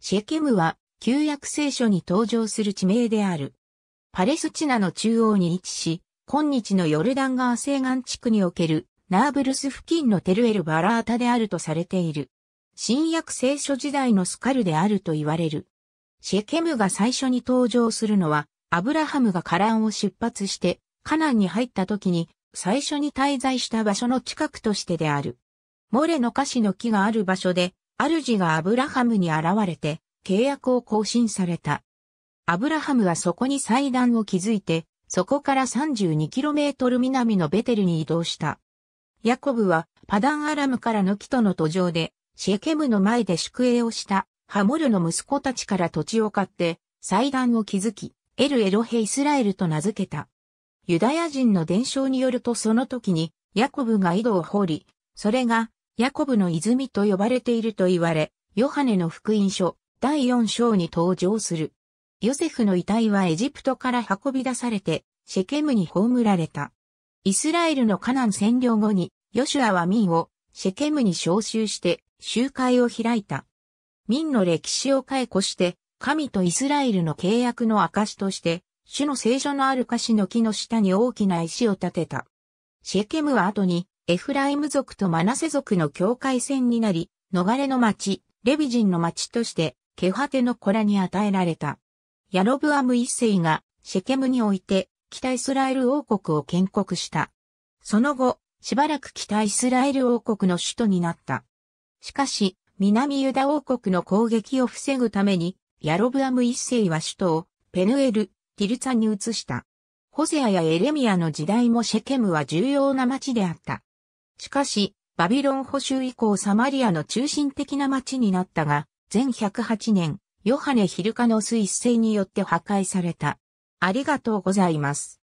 シェケムは旧約聖書に登場する地名である。パレスチナの中央に位置し、今日のヨルダン川西岸地区におけるナーブルス付近のテルエルバラータであるとされている。新約聖書時代のスカルであると言われる。シェケムが最初に登場するのは、アブラハムがカランを出発して、カナンに入った時に、最初に滞在した場所の近くとしてである。モレの菓子の木がある場所で、主がアブラハムに現れて、契約を更新された。アブラハムはそこに祭壇を築いて、そこから 32km 南のベテルに移動した。ヤコブはパダンアラムからのきとの途上で、シェケムの前で宿営をしたハモルの息子たちから土地を買って、祭壇を築き、エルエロヘイスラエルと名付けた。ユダヤ人の伝承によるとその時に、ヤコブが井戸を掘り、それがヤコブの泉と呼ばれていると言われ、ヨハネの福音書第4章に登場する。ヨセフの遺体はエジプトから運び出されて、シェケムに葬られた。イスラエルのカナン占領後に、ヨシュアは民をシェケムに召集して集会を開いた。民の歴史を解雇して、神とイスラエルの契約の証として、主の聖書のある歌詞の木の下に大きな石を建てた。シェケムは後にエフライム族とマナセ族の境界線になり、逃れの町、レビ人の町として、ケハテの子らに与えられた。ヤロブアム一世が、シェケムにおいて、北イスラエル王国を建国した。その後、しばらく北イスラエル王国の首都になった。しかし、南ユダ王国の攻撃を防ぐために、ヤロブアム一世は首都をペヌエル、ティルツァに移した。ホセアやエレミアの時代もシェケムは重要な町であった。しかし、バビロン捕囚以降サマリアの中心的な町になったが、全108年、ヨハネ・ヒルカノス一世によって破壊された。ありがとうございます。